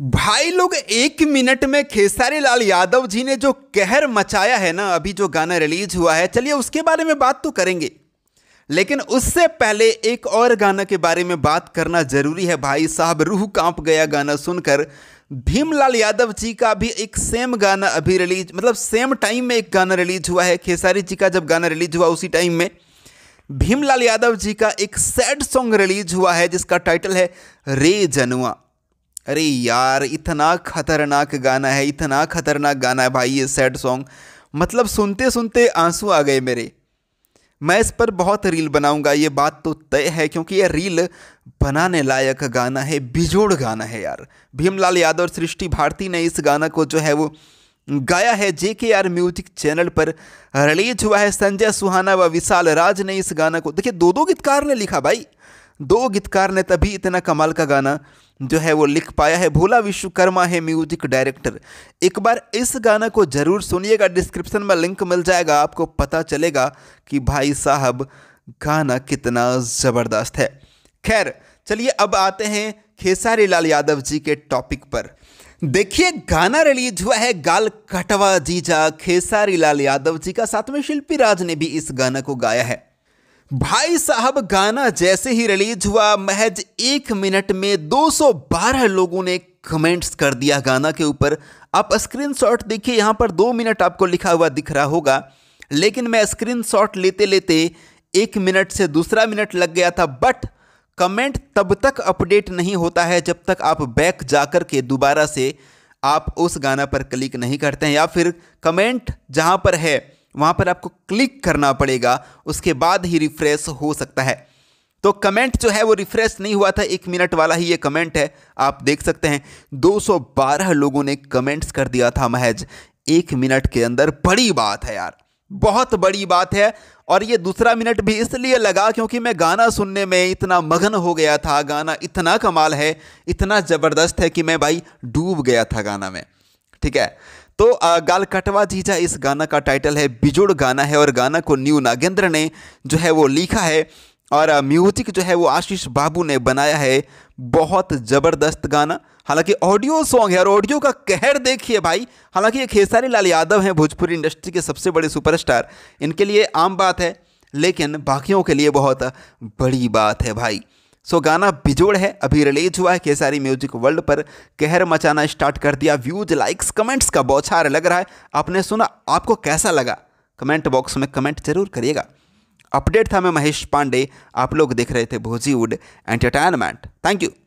भाई लोग एक मिनट में खेसारी लाल यादव जी ने जो कहर मचाया है ना अभी जो गाना रिलीज हुआ है चलिए उसके बारे में बात तो करेंगे लेकिन उससे पहले एक और गाना के बारे में बात करना जरूरी है भाई साहब रूह कांप गया गाना सुनकर भीमलाल यादव जी का भी एक सेम गाना अभी रिलीज मतलब सेम टाइम में एक गाना रिलीज हुआ है खेसारी जी का जब गाना रिलीज हुआ उसी टाइम में भीमलाल यादव जी का एक सैड सॉन्ग रिलीज हुआ है जिसका टाइटल है रे जनुआ अरे यार इतना खतरनाक गाना है इतना खतरनाक गाना है भाई ये सैड सॉन्ग मतलब सुनते सुनते आंसू आ गए मेरे मैं इस पर बहुत रील बनाऊंगा ये बात तो तय है क्योंकि ये रील बनाने लायक गाना है बिजोड़ गाना है यार भीमलाल यादव और सृष्टि भारती ने इस गाना को जो है वो गाया है J K R music channel पर रिलीज हुआ है संजय सुहाना व विशाल राज ने इस गाना को देखिए दो दो गीतकार ने लिखा भाई दो गीतकार ने तभी इतना कमाल का गाना जो है वो लिख पाया है भोला विश्वकर्मा है म्यूजिक डायरेक्टर एक बार इस गाना को जरूर सुनिएगा डिस्क्रिप्शन में लिंक मिल जाएगा आपको पता चलेगा कि भाई साहब गाना कितना ज़बरदस्त है खैर चलिए अब आते हैं खेसारी लाल यादव जी के टॉपिक पर देखिए गाना रिलीज हुआ है गाल कटवा जीजा खेसारी लाल यादव जी का साथ में शिल्पी राज ने भी इस गाना को गाया है भाई साहब गाना जैसे ही रिलीज हुआ महज एक मिनट में 212 लोगों ने कमेंट्स कर दिया गाना के ऊपर आप स्क्रीनशॉट देखिए यहाँ पर दो मिनट आपको लिखा हुआ दिख रहा होगा लेकिन मैं स्क्रीनशॉट लेते लेते एक मिनट से दूसरा मिनट लग गया था बट कमेंट तब तक अपडेट नहीं होता है जब तक आप बैक जाकर के दोबारा से आप उस गाना पर क्लिक नहीं करते हैं या फिर कमेंट जहाँ पर है वहाँ पर आपको क्लिक करना पड़ेगा उसके बाद ही रिफ्रेश हो सकता है तो कमेंट जो है वो रिफ्रेश नहीं हुआ था एक मिनट वाला ही ये कमेंट है आप देख सकते हैं 212 लोगों ने कमेंट्स कर दिया था महज एक मिनट के अंदर बड़ी बात है यार बहुत बड़ी बात है और ये दूसरा मिनट भी इसलिए लगा क्योंकि मैं गाना सुनने में इतना मगन हो गया था गाना इतना कमाल है इतना ज़बरदस्त है कि मैं भाई डूब गया था गाना में ठीक है तो गालकटवा जीजा इस गाना का टाइटल है बिजोड़ गाना है और गाना को न्यू नागेंद्र ने जो है वो लिखा है और म्यूजिक जो है वो आशीष बाबू ने बनाया है बहुत ज़बरदस्त गाना हालांकि ऑडियो सॉन्ग है और ऑडियो का कहर देखिए भाई हालांकि ये खेसारी लाल यादव हैं भोजपुरी इंडस्ट्री के सबसे बड़े सुपरस्टार इनके लिए आम बात है लेकिन बाकियों के लिए बहुत बड़ी बात है भाई सो गाना बिजोड़ है अभी रिलीज हुआ है केसारी म्यूजिक वर्ल्ड पर कहर मचाना स्टार्ट कर दिया व्यूज लाइक्स कमेंट्स का बौछार लग रहा है आपने सुना आपको कैसा लगा कमेंट बॉक्स में कमेंट जरूर करिएगा अपडेट था मैं महेश पांडे आप लोग देख रहे थे भोजीवुड एंटरटेनमेंट थैंक यू